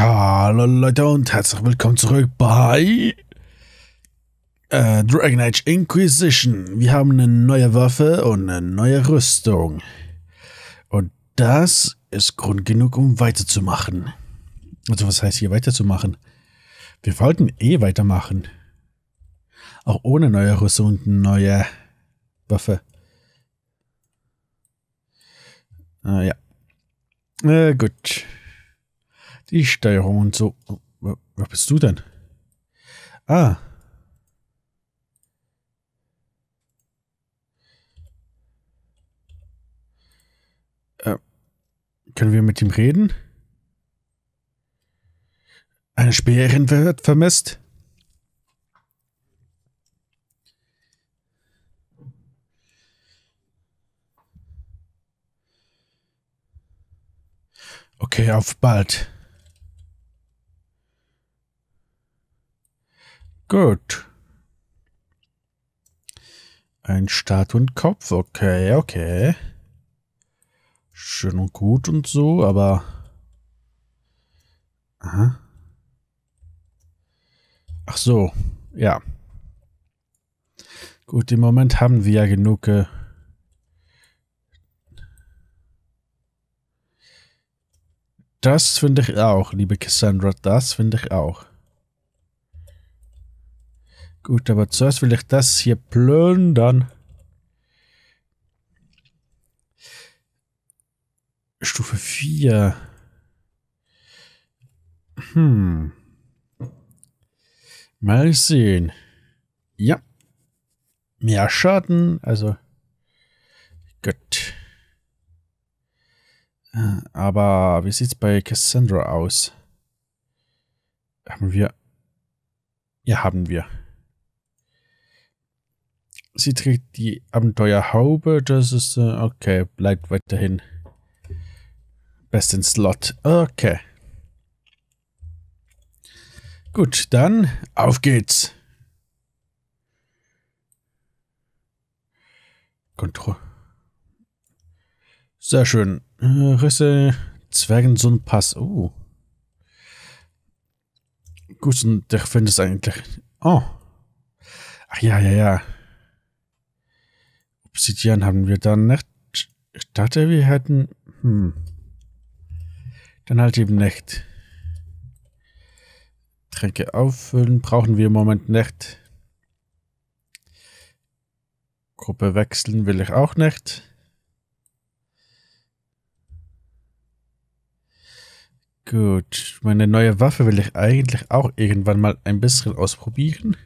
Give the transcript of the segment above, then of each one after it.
Hallo Leute und herzlich willkommen zurück bei äh, Dragon Age Inquisition. Wir haben eine neue Waffe und eine neue Rüstung. Und das ist Grund genug, um weiterzumachen. Also was heißt hier weiterzumachen? Wir wollten eh weitermachen. Auch ohne neue Rüstung und neue Waffe. Ah ja. Äh, gut. Die Steuerung und so. Wer bist du denn? Ah. Äh, können wir mit ihm reden? Eine Späherin wird vermisst. Okay, auf bald. Gut. Ein Statuenkopf, okay, okay. Schön und gut und so, aber... Aha. Ach so, ja. Gut, im Moment haben wir ja genug... Äh das finde ich auch, liebe Cassandra, das finde ich auch. Gut, aber zuerst will ich das hier plündern. Stufe 4. Hm. Mal sehen. Ja. Mehr Schaden, also. Gut. Äh, aber wie sieht's bei Cassandra aus? Haben wir. Ja, haben wir. Sie trägt die Abenteuerhaube. Das ist, äh, okay, bleibt weiterhin. Besten Slot. Okay. Gut, dann auf geht's. Kontro. Sehr schön. Äh, Risse, Zwergensohnpass. Oh. Gut, und der findet es eigentlich. Oh. Ach ja, ja, ja. Obsidian haben wir dann nicht. Ich dachte, wir hätten... Hm. Dann halt eben nicht. Tränke auffüllen brauchen wir im Moment nicht. Gruppe wechseln will ich auch nicht. Gut, meine neue Waffe will ich eigentlich auch irgendwann mal ein bisschen ausprobieren.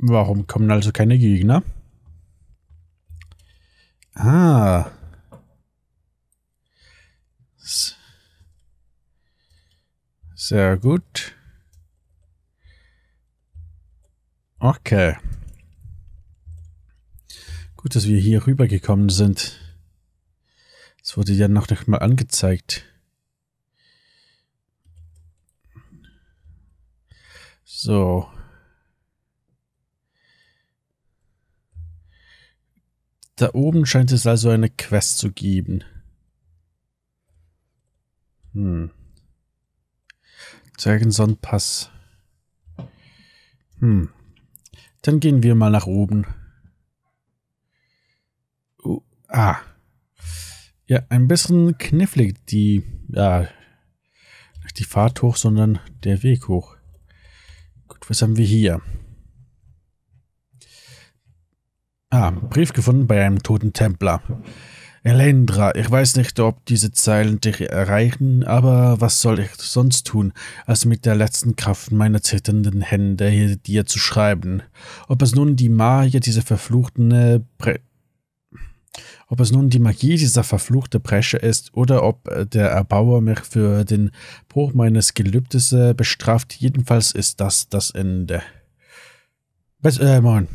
Warum kommen also keine Gegner? Ah. Sehr gut. Okay. Gut, dass wir hier rübergekommen sind. Es wurde ja noch nicht mal angezeigt. So. Da oben scheint es also eine Quest zu geben. Hm. Dragonson Pass. Hm. Dann gehen wir mal nach oben. Uh, ah. Ja, ein bisschen knifflig die, ja, nicht die Fahrt hoch, sondern der Weg hoch. Gut, was haben wir hier? Ah, Brief gefunden bei einem toten Templer. Elendra, ich weiß nicht, ob diese Zeilen dich erreichen, aber was soll ich sonst tun, als mit der letzten Kraft meiner zitternden Hände dir zu schreiben? Ob es nun die Magie dieser verfluchten Bre äh, ob es nun die Magie dieser verfluchte Bresche ist oder ob äh, der Erbauer mich für den Bruch meines Gelübdes äh, bestraft, jedenfalls ist das das Ende. Bis, äh, morgen.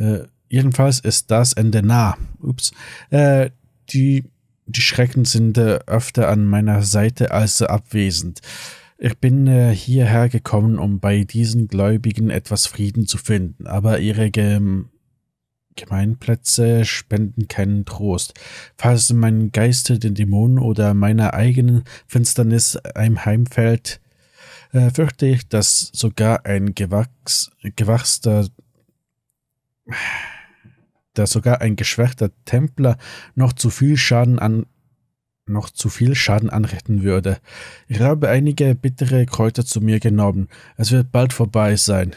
Äh, jedenfalls ist das Ende nah. Ups. Äh, die, die Schrecken sind äh, öfter an meiner Seite als abwesend. Ich bin äh, hierher gekommen, um bei diesen Gläubigen etwas Frieden zu finden, aber ihre Gem Gemeinplätze spenden keinen Trost. Falls mein Geist den Dämonen oder meiner eigenen Finsternis heimfällt, äh, fürchte ich, dass sogar ein gewachs gewachster da sogar ein geschwächter Templer noch zu viel Schaden an noch zu viel Schaden anrichten würde. Ich habe einige bittere Kräuter zu mir genommen. Es wird bald vorbei sein.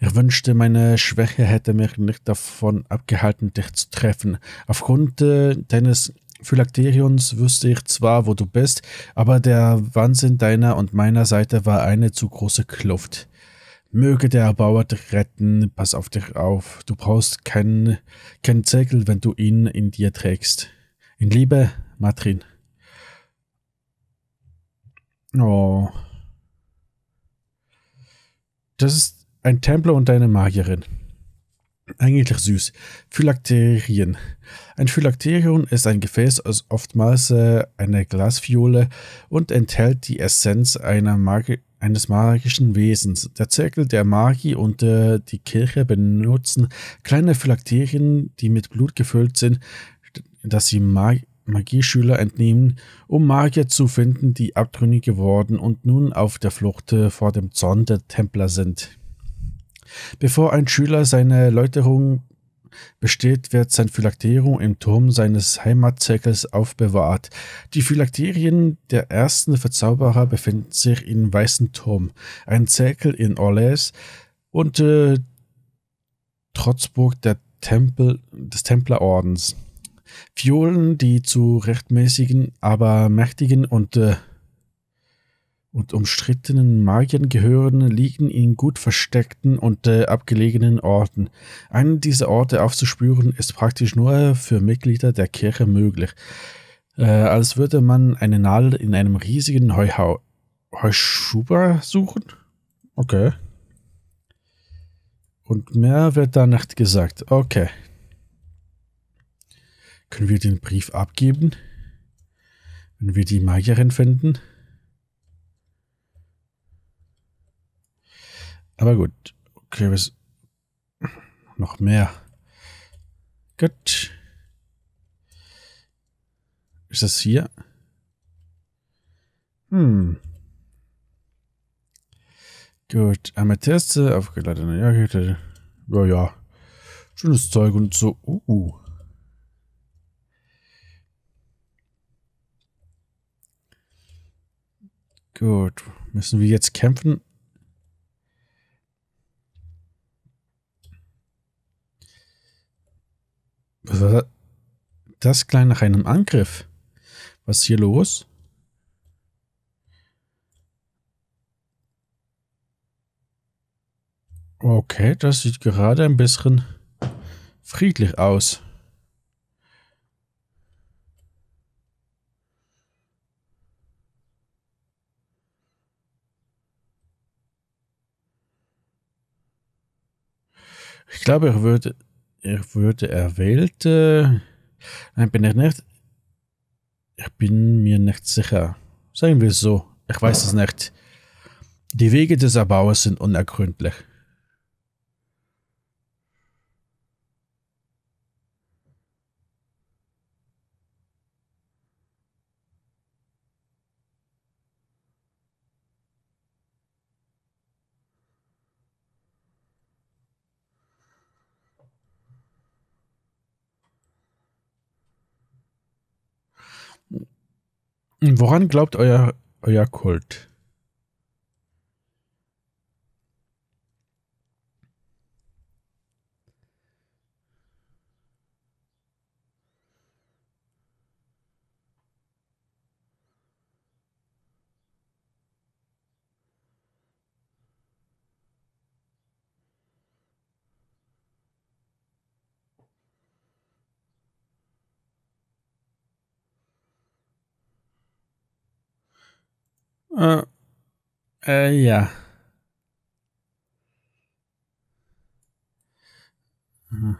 Ich wünschte, meine Schwäche hätte mich nicht davon abgehalten, dich zu treffen. Aufgrund äh, deines Phylakterions wüsste ich zwar, wo du bist, aber der Wahnsinn deiner und meiner Seite war eine zu große Kluft. Möge der Erbauer dich retten, pass auf dich auf. Du brauchst keinen kein Zirkel, wenn du ihn in dir trägst. In Liebe, Matrin. Oh. Das ist ein Templer und eine Magierin. Eigentlich süß. Phylakterien. Ein Phylakterium ist ein Gefäß aus oftmals äh, einer Glasfiole und enthält die Essenz einer Magi eines magischen Wesens. Der Zirkel der Magie und äh, die Kirche benutzen kleine Philakterien, die mit Blut gefüllt sind, dass sie Mag Magieschüler entnehmen, um Magier zu finden, die abtrünnig geworden und nun auf der Flucht äh, vor dem Zorn der Templer sind. Bevor ein Schüler seine Läuterung besteht, wird sein Phylakterium im Turm seines Heimatzirkels aufbewahrt. Die Phylakterien der ersten Verzauberer befinden sich im Weißen Turm, ein Zirkel in Orlais und äh, Trotzburg der Tempel, des Templerordens. Violen, die zu rechtmäßigen, aber mächtigen und äh, und umstrittenen Magiern gehören, liegen in gut versteckten und äh, abgelegenen Orten. Einen dieser Orte aufzuspüren ist praktisch nur für Mitglieder der Kirche möglich. Äh, als würde man eine Nadel in einem riesigen Heuhau Heuschuber suchen? Okay. Und mehr wird da nicht gesagt. Okay. Können wir den Brief abgeben? Wenn wir die Magierin finden? Aber gut. Okay, was. Noch mehr. Gut. Ist das hier? Hm. Gut, Amethyste, aufgeladene Jacke. Ja, ja. Schönes Zeug und so. Uh. Gut. Müssen wir jetzt kämpfen? Das klang nach einem Angriff. Was ist hier los? Okay, das sieht gerade ein bisschen friedlich aus. Ich glaube, er würde ich würde erwählt. Äh, Nein, bin ich nicht. Ich bin mir nicht sicher. Sagen wir es so. Ich weiß es nicht. Die Wege des Erbauers sind unergründlich. Woran glaubt euer, euer Kult? Äh, äh ja. Hm.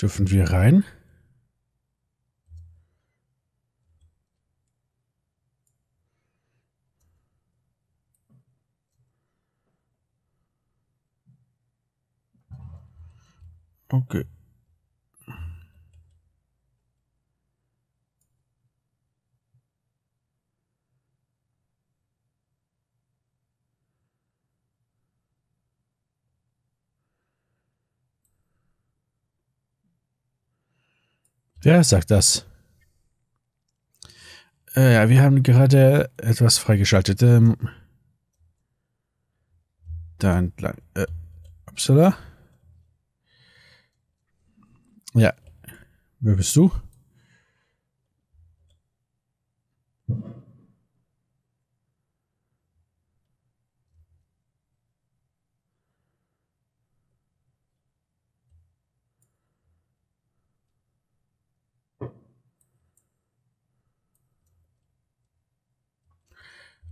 Dürfen wir rein? Okay. Wer sagt das. Äh, ja, wir haben gerade etwas freigeschaltet. Ähm, da entlang. Äh, Ja. Wer bist du?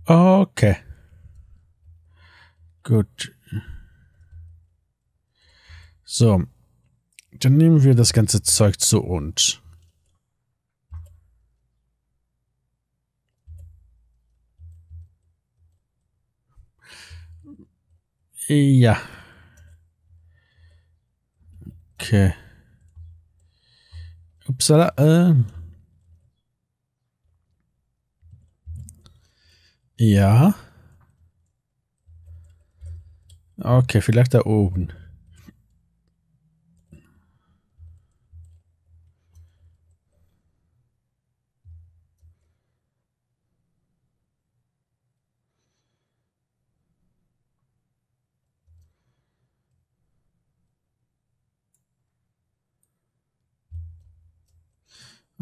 Okay. Gut. So. Dann nehmen wir das ganze Zeug zu uns. Ja. Okay. Upsala. Äh. Ja. Okay, vielleicht da oben.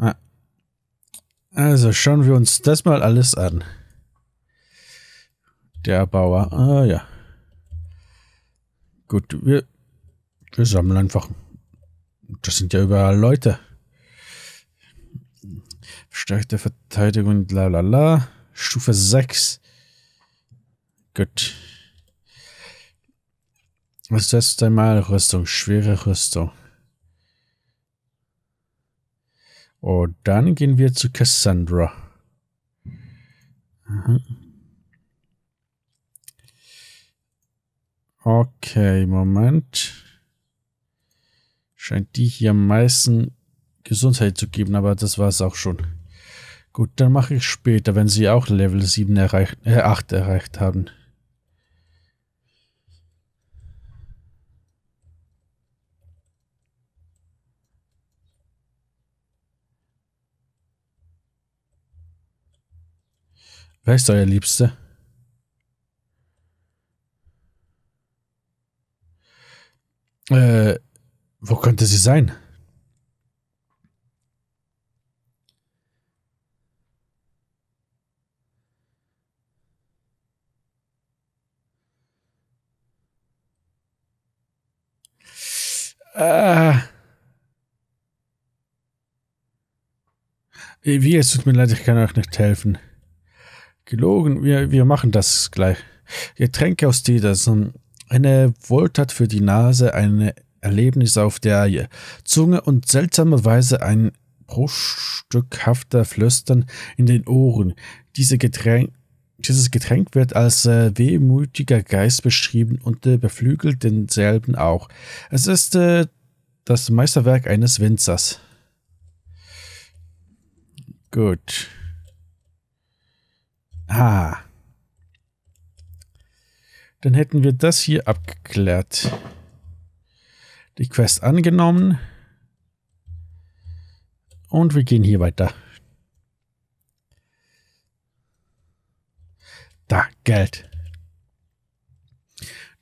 Ah. Also schauen wir uns das mal alles an. Der Bauer. Ah ja. Gut, wir, wir sammeln einfach. Das sind ja überall Leute. Stärkte Verteidigung, la la la. Stufe 6. Gut. Das ist einmal Rüstung, schwere Rüstung. Und oh, dann gehen wir zu Cassandra. Mhm. Okay, Moment. Scheint die hier am meisten Gesundheit zu geben, aber das war es auch schon. Gut, dann mache ich später, wenn sie auch Level 7 erreicht, äh, 8 erreicht haben. Wer ist euer Liebster? Äh, wo könnte sie sein? Äh. Wie, es tut mir leid, ich kann euch nicht helfen. Gelogen, wir, wir machen das gleich. Getränke aus dir, das sind... Eine Wohltat für die Nase, ein Erlebnis auf der Zunge und seltsamerweise ein bruchstückhafter Flüstern in den Ohren. Diese Getränk, dieses Getränk wird als äh, wehmütiger Geist beschrieben und äh, beflügelt denselben auch. Es ist äh, das Meisterwerk eines Winzers. Gut. Ah. Dann hätten wir das hier abgeklärt. Die Quest angenommen. Und wir gehen hier weiter. Da, Geld.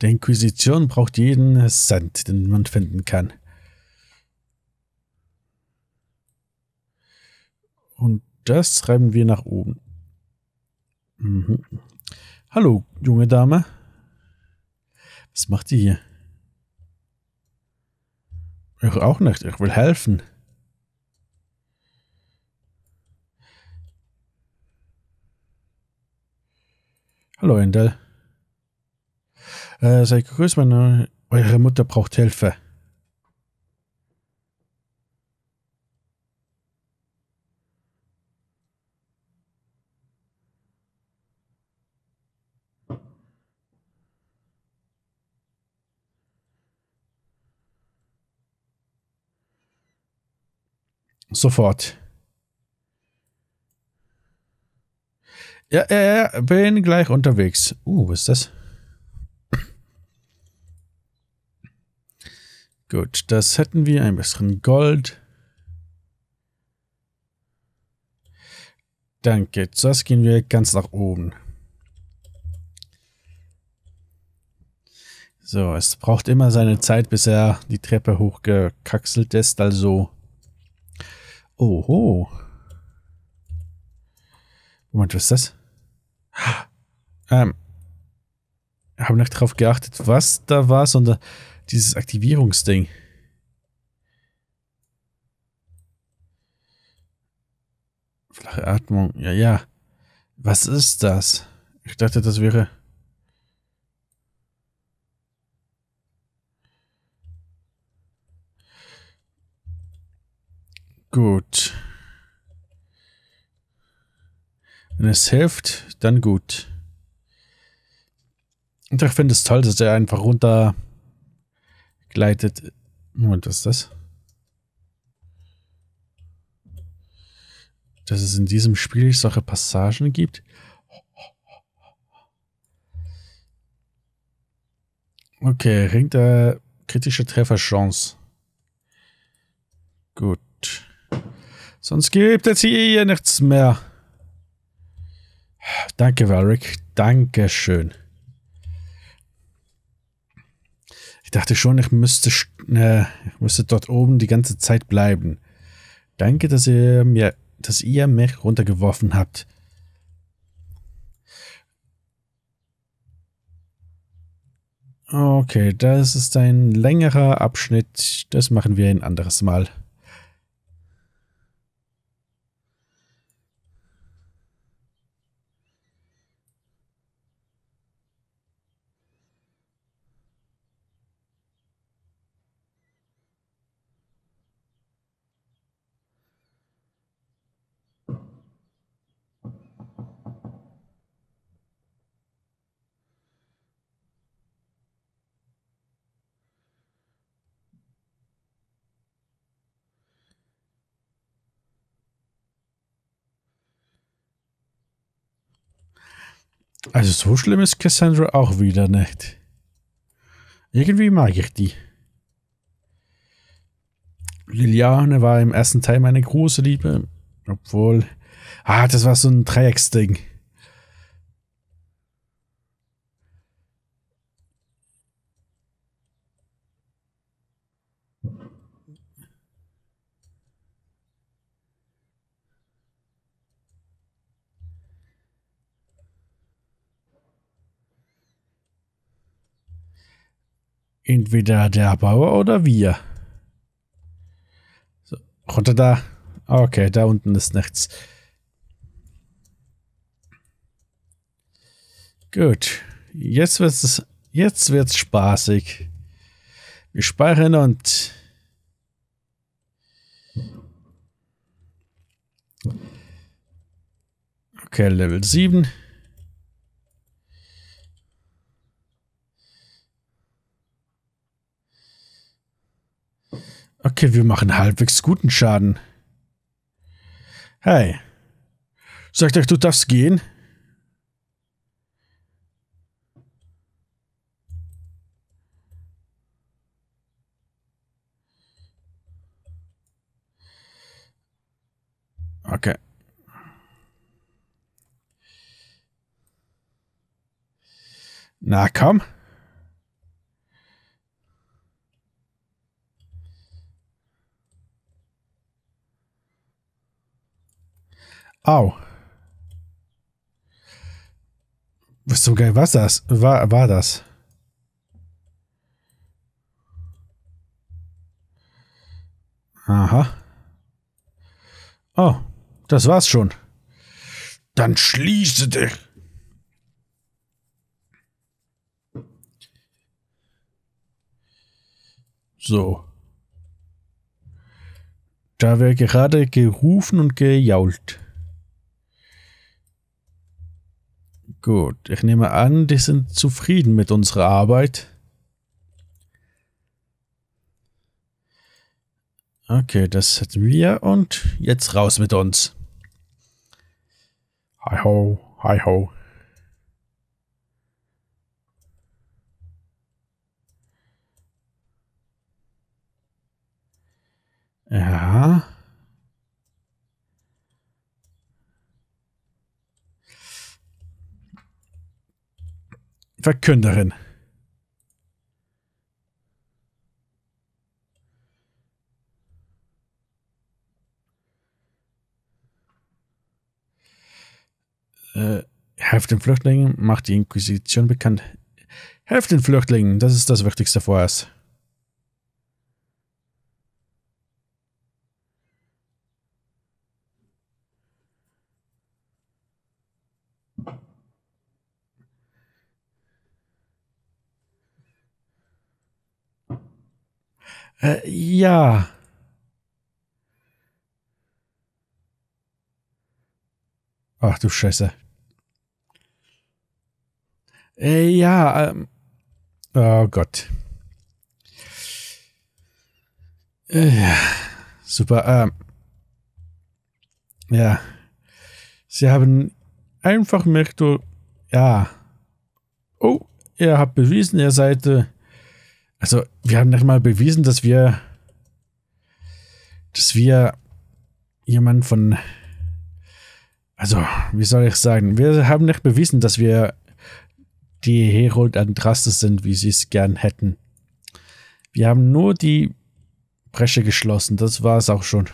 Die Inquisition braucht jeden Cent, den man finden kann. Und das schreiben wir nach oben. Mhm. Hallo, junge Dame. Was macht die hier? Ich auch nicht. Ich will helfen. Hallo Endel. Äh, sei gegrüßt, meine, eure Mutter braucht Hilfe. Sofort. Ja, ja, ja, bin gleich unterwegs. Uh, was ist das? Gut, das hätten wir ein besseren Gold. Danke. Zuerst gehen wir ganz nach oben. So, es braucht immer seine Zeit, bis er die Treppe hochgekaxelt ist, also Oho. Moment, was ist das? Ähm. Haben nicht drauf geachtet, was da war, sondern dieses Aktivierungsding. Flache Atmung, ja, ja. Was ist das? Ich dachte, das wäre. Gut. Wenn es hilft, dann gut. Und ich finde es toll, dass er einfach runter gleitet. Moment, was ist das? Dass es in diesem Spiel solche Passagen gibt. Okay, Ring der kritische Trefferchance. Sonst gibt es hier nichts mehr. Danke, Valric. Dankeschön. Ich dachte schon, ich müsste, äh, ich müsste dort oben die ganze Zeit bleiben. Danke, dass ihr mir, dass ihr mich runtergeworfen habt. Okay, das ist ein längerer Abschnitt. Das machen wir ein anderes Mal. Also so schlimm ist Cassandra auch wieder nicht. Irgendwie mag ich die. Liliane war im ersten Teil meine große Liebe, obwohl... Ah, das war so ein Dreiecksding. Entweder der Bauer oder wir. So, runter da. Okay, da unten ist nichts. Gut. Jetzt wird's, jetzt wird's spaßig. Wir speichern und... Okay, Level 7. Okay, wir machen halbwegs guten Schaden. Hey. Sagt euch, du darfst gehen? Okay. Na komm. Au. Was zum Geil was das? War, war das? Aha. Oh, das war's schon. Dann schließe dich. So. Da wird gerade gerufen und gejault. Gut, ich nehme an, die sind zufrieden mit unserer Arbeit. Okay, das hätten wir und jetzt raus mit uns. Hi ho, hi ho. Ja. Verkünderin. Äh, helft den Flüchtlingen, macht die Inquisition bekannt. Helft den Flüchtlingen, das ist das Wichtigste vorerst. Äh, ja. Ach du Scheiße. Äh, ja, ähm. Oh Gott. Äh, super. Ähm. Ja. Sie haben einfach Merkur. Ja. Oh, ihr habt bewiesen, ihr seid. Äh, also, wir haben nicht mal bewiesen, dass wir, dass wir jemand von, also, wie soll ich sagen, wir haben nicht bewiesen, dass wir die Herold Andrastes sind, wie sie es gern hätten. Wir haben nur die Bresche geschlossen, das war es auch schon.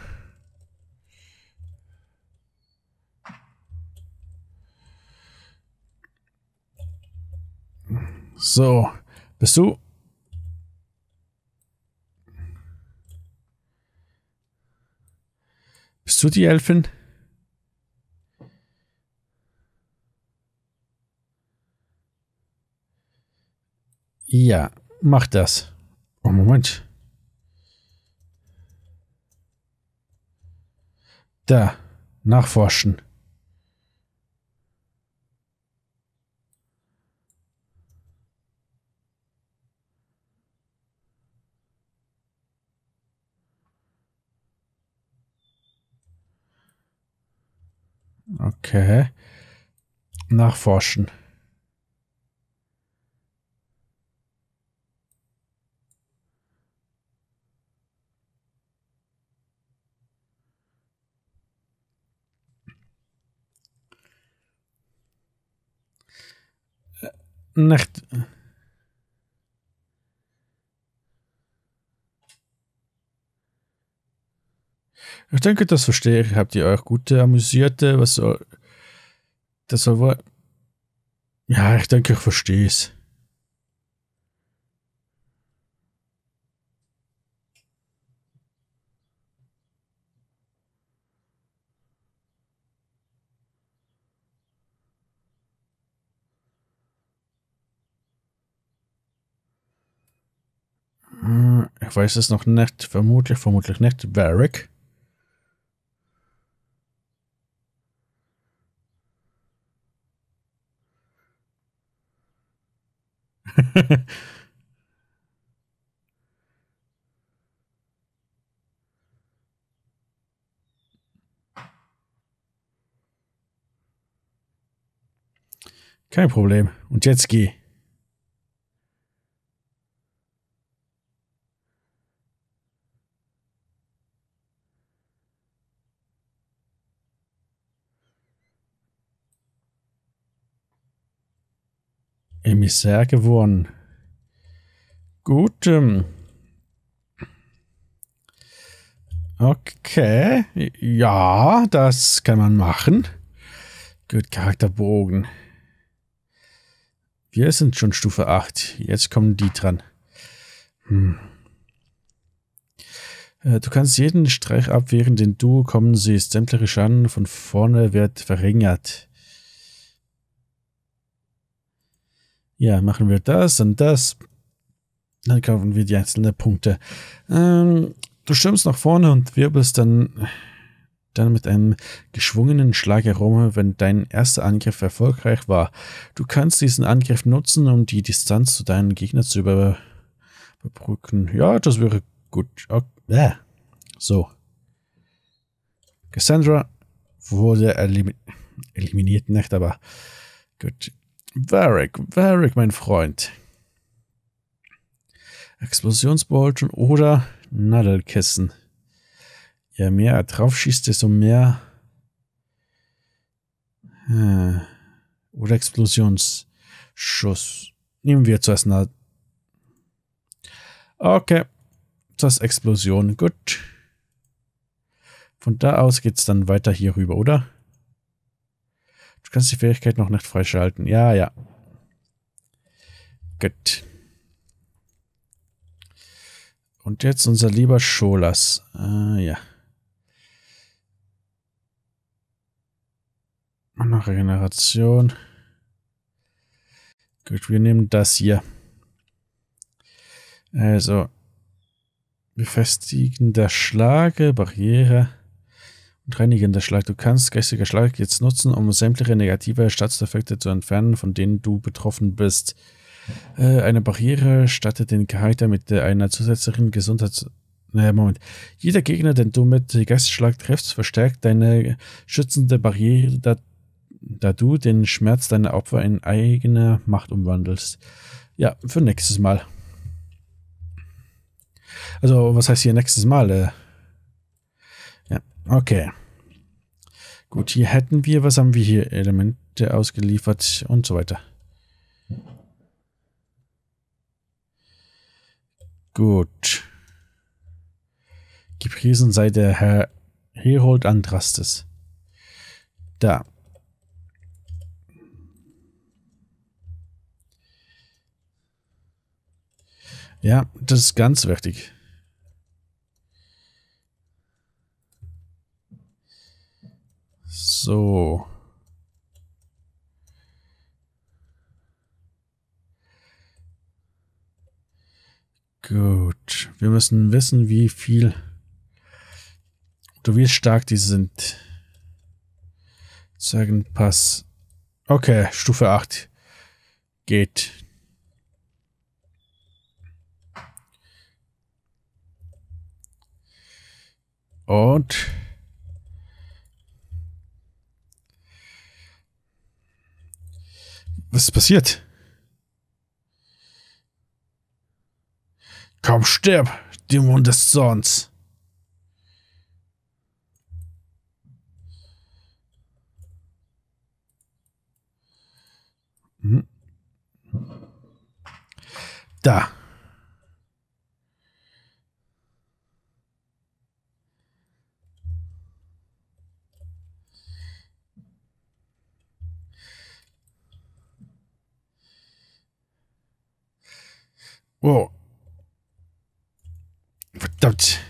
So, bist du du die Elfen? Ja, mach das. Oh, Moment. Da, nachforschen. Okay. Nachforschen. Äh, nicht. Äh, Ich denke, das verstehe ich. Habt ihr euch gute, äh, amüsierte, äh, was soll. Das soll wohl. Ja, ich denke, ich verstehe es. Hm, ich weiß es noch nicht. Vermutlich, vermutlich nicht. Varric. Kein Problem. Und jetzt geh. wirklich sehr geworden. Gut. Ähm okay. Ja, das kann man machen. Gut, Charakterbogen. Wir sind schon Stufe 8. Jetzt kommen die dran. Hm. Äh, du kannst jeden Streich abwehren, den du kommen siehst. Sämtliche Schaden von vorne wird verringert. ja, machen wir das und das. Dann kaufen wir die einzelnen Punkte. Ähm, du stürmst nach vorne und wirbelst dann, dann mit einem geschwungenen Schlag herum, wenn dein erster Angriff erfolgreich war. Du kannst diesen Angriff nutzen, um die Distanz zu deinem Gegner zu überbrücken. Ja, das wäre gut. Okay. So. Cassandra wurde elim eliminiert, nicht, aber gut. Varric, Varric, mein Freund. Explosionsbolzen oder Nadelkissen. Je mehr er drauf schießt, desto mehr. Hm. Oder Explosionsschuss. Nehmen wir zuerst Nadel. Okay. Das Explosion. Gut. Von da aus geht's dann weiter hier rüber, oder? kannst die Fähigkeit noch nicht freischalten. Ja, ja. Gut. Und jetzt unser lieber Scholas. Äh, ja. Noch Regeneration. Gut, wir nehmen das hier. Also, befestigen der Schlage, Barriere und reinigender Schlag. Du kannst geistiger Schlag jetzt nutzen, um sämtliche negative Staatseffekte zu entfernen, von denen du betroffen bist. Äh, eine Barriere stattet den Charakter mit einer zusätzlichen Gesundheits... Naja, Moment. Jeder Gegner, den du mit Geistschlag triffst, verstärkt deine schützende Barriere, da, da du den Schmerz deiner Opfer in eigene Macht umwandelst. Ja, für nächstes Mal. Also, was heißt hier nächstes Mal? Äh, Okay. Gut, hier hätten wir, was haben wir hier? Elemente ausgeliefert und so weiter. Gut. Gepriesen sei der Herr Herold Andrastes. Da. Ja, das ist ganz wichtig. So. Gut. Wir müssen wissen, wie viel oder wie stark die sind. Zeigen Pass. Okay, Stufe 8. Geht. Und Was ist passiert? Komm, stirb, Dämon des Zorns. Hm? Da. Wow. Verdammt.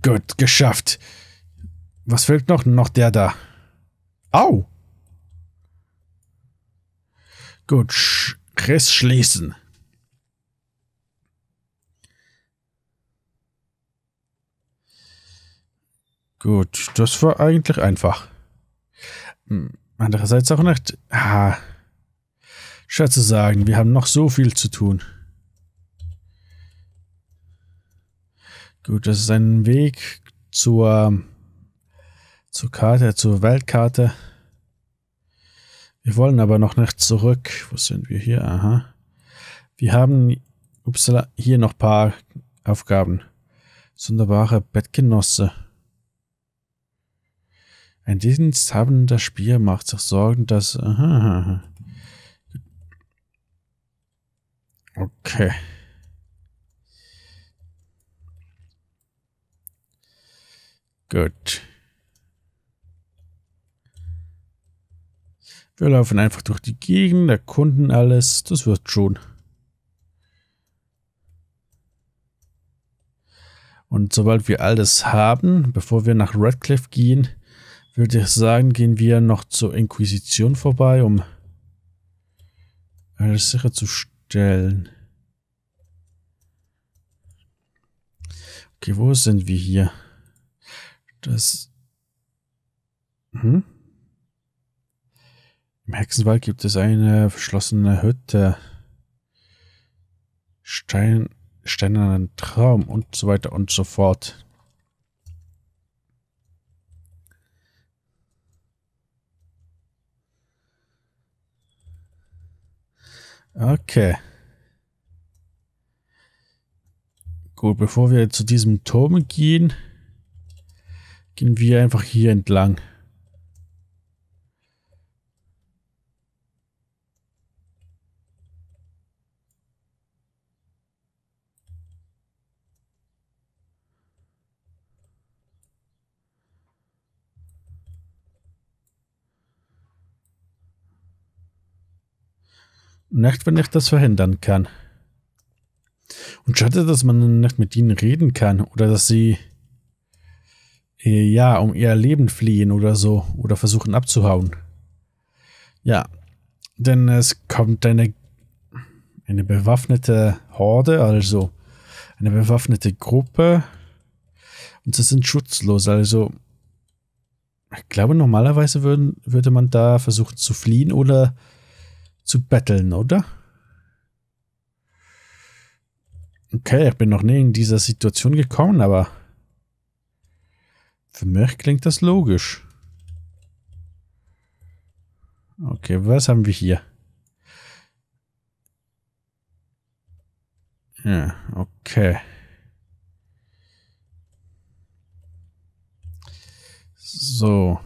Gut, geschafft. Was fehlt noch? Noch der da. Au! Gut, Chris schließen. Gut, das war eigentlich einfach. Hm, andererseits auch nicht. Ah. Schätze sagen, wir haben noch so viel zu tun. Gut, das ist ein Weg zur, zur Karte, zur Weltkarte. Wir wollen aber noch nicht zurück. Wo sind wir hier? Aha. Wir haben upsala, hier noch ein paar Aufgaben. Sonderbare Bettgenosse. Ein diensthabender Spiel macht sich Sorgen, dass... Aha, aha. Okay. Gut. Wir laufen einfach durch die Gegend, erkunden alles. Das wird schon. Und sobald wir alles haben, bevor wir nach Radcliffe gehen, würde ich sagen, gehen wir noch zur Inquisition vorbei, um alles sicher zu stellen stellen. Okay, wo sind wir hier? Das. Hm? Im Hexenwald gibt es eine verschlossene Hütte. Stein, steinernen Traum und so weiter und so fort. Okay. Gut, bevor wir zu diesem Turm gehen, gehen wir einfach hier entlang. Nicht, wenn ich das verhindern kann. Und schade, dass man nicht mit ihnen reden kann oder dass sie äh, ja um ihr Leben fliehen oder so oder versuchen abzuhauen. Ja, denn es kommt eine eine bewaffnete Horde, also eine bewaffnete Gruppe und sie sind schutzlos, also ich glaube normalerweise würden, würde man da versuchen zu fliehen oder zu betteln, oder? Okay, ich bin noch nie in dieser Situation gekommen, aber für mich klingt das logisch. Okay, was haben wir hier? Ja, okay. So.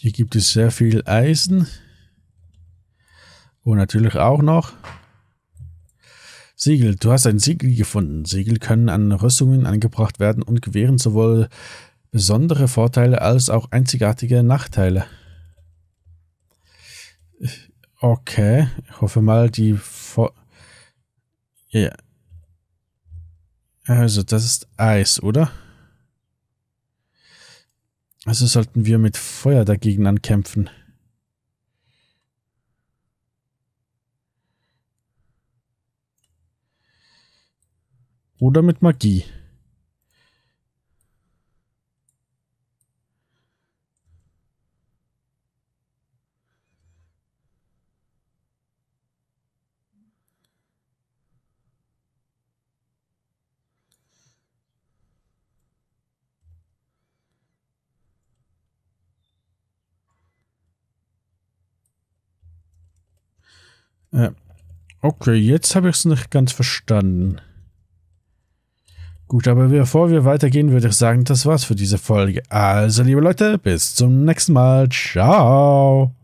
Hier gibt es sehr viel Eisen. Und natürlich auch noch Siegel. Du hast ein Siegel gefunden. Siegel können an Rüstungen angebracht werden und gewähren sowohl besondere Vorteile als auch einzigartige Nachteile. Okay, ich hoffe mal, die Vor Ja. Also, das ist Eis, oder? Also sollten wir mit Feuer dagegen ankämpfen. Oder mit Magie. Äh, okay, jetzt habe ich es nicht ganz verstanden. Gut, aber bevor wir weitergehen, würde ich sagen, das war's für diese Folge. Also, liebe Leute, bis zum nächsten Mal. Ciao.